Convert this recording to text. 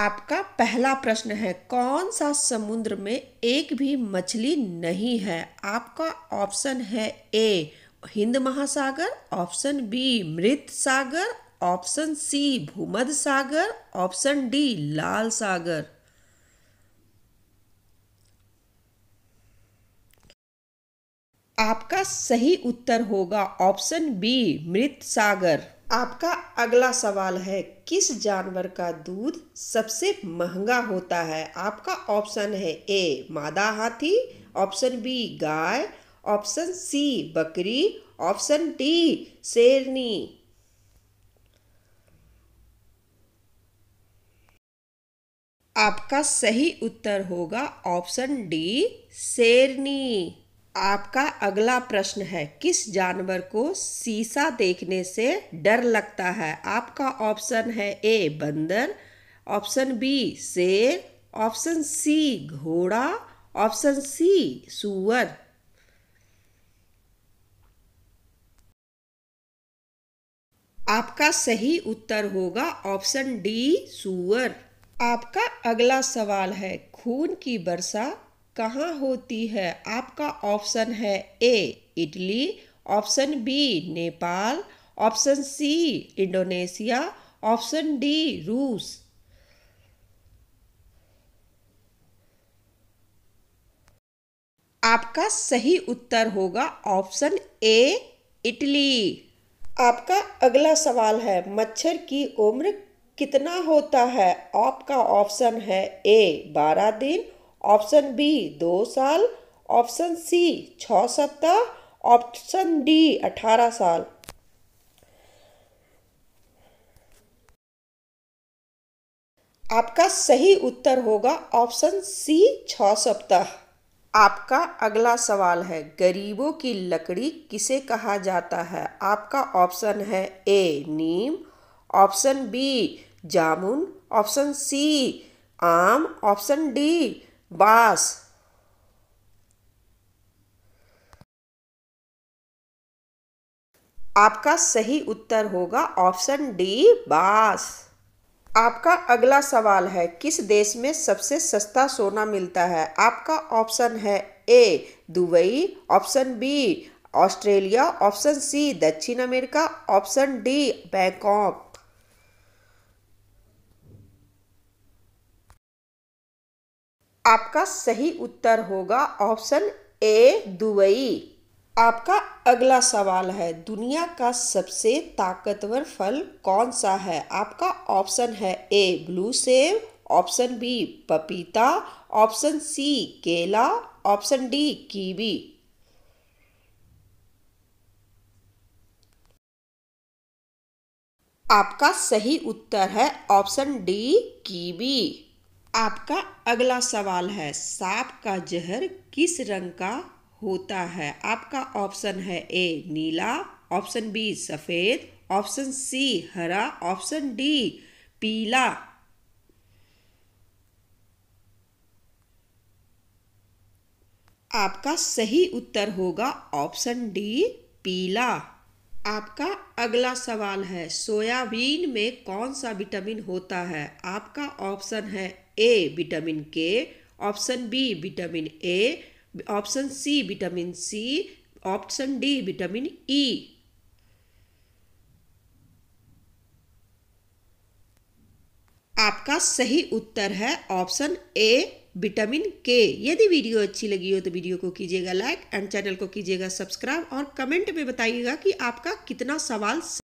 आपका पहला प्रश्न है कौन सा समुद्र में एक भी मछली नहीं है आपका ऑप्शन है ए हिंद महासागर ऑप्शन बी मृत सागर ऑप्शन सी भूमध सागर ऑप्शन डी लाल सागर आपका सही उत्तर होगा ऑप्शन बी मृत सागर आपका अगला सवाल है किस जानवर का दूध सबसे महंगा होता है आपका ऑप्शन है ए मादा हाथी ऑप्शन बी गाय ऑप्शन सी बकरी ऑप्शन डी शेरनी आपका सही उत्तर होगा ऑप्शन डी शेरनी आपका अगला प्रश्न है किस जानवर को शीशा देखने से डर लगता है आपका ऑप्शन है ए बंदर ऑप्शन बी शेर ऑप्शन सी घोड़ा ऑप्शन सी सुअर आपका सही उत्तर होगा ऑप्शन डी सुअर आपका अगला सवाल है खून की वर्षा कहाँ होती है आपका ऑप्शन है A Italy option B Nepal option C Indonesia option D रूस आपका सही उत्तर होगा ऑप्शन ए इटली आपका अगला सवाल है मच्छर की उम्र कितना होता है आपका ऑप्शन है ए बारह दिन ऑप्शन बी दो साल ऑप्शन सी छ सप्ताह ऑप्शन डी अठारह साल आपका सही उत्तर होगा ऑप्शन सी छ सप्ताह आपका अगला सवाल है गरीबों की लकड़ी किसे कहा जाता है आपका ऑप्शन है ए नीम ऑप्शन बी जामुन ऑप्शन सी आम ऑप्शन डी बांस आपका सही उत्तर होगा ऑप्शन डी बास आपका अगला सवाल है किस देश में सबसे सस्ता सोना मिलता है आपका ऑप्शन है A Dubai option B Australia option C दक्षिण अमेरिका ऑप्शन डी बैंकॉक आपका सही उत्तर होगा ऑप्शन ए दुबई आपका अगला सवाल है दुनिया का सबसे ताकतवर फल कौन सा है आपका ऑप्शन है ए ब्लू सेब ऑप्शन बी पपीता ऑप्शन सी केला ऑप्शन डी कीवी आपका सही उत्तर है ऑप्शन डी कीवी आपका अगला सवाल है सांप का जहर किस रंग का होता है आपका ऑप्शन है ए नीला ऑप्शन बी सफ़ेद ऑप्शन सी हरा ऑप्शन डी पीला आपका सही उत्तर होगा ऑप्शन डी पीला आपका अगला सवाल है सोयाबीन में कौन सा विटामिन होता है आपका ऑप्शन है A vitamin K option B vitamin A option C vitamin C option D vitamin E आपका सही उत्तर है ऑप्शन ए विटामिन के यदि वीडियो अच्छी लगी हो तो वीडियो को कीजिएगा लाइक एंड चैनल को कीजिएगा सब्सक्राइब और कमेंट में बताइएगा कि आपका कितना सवाल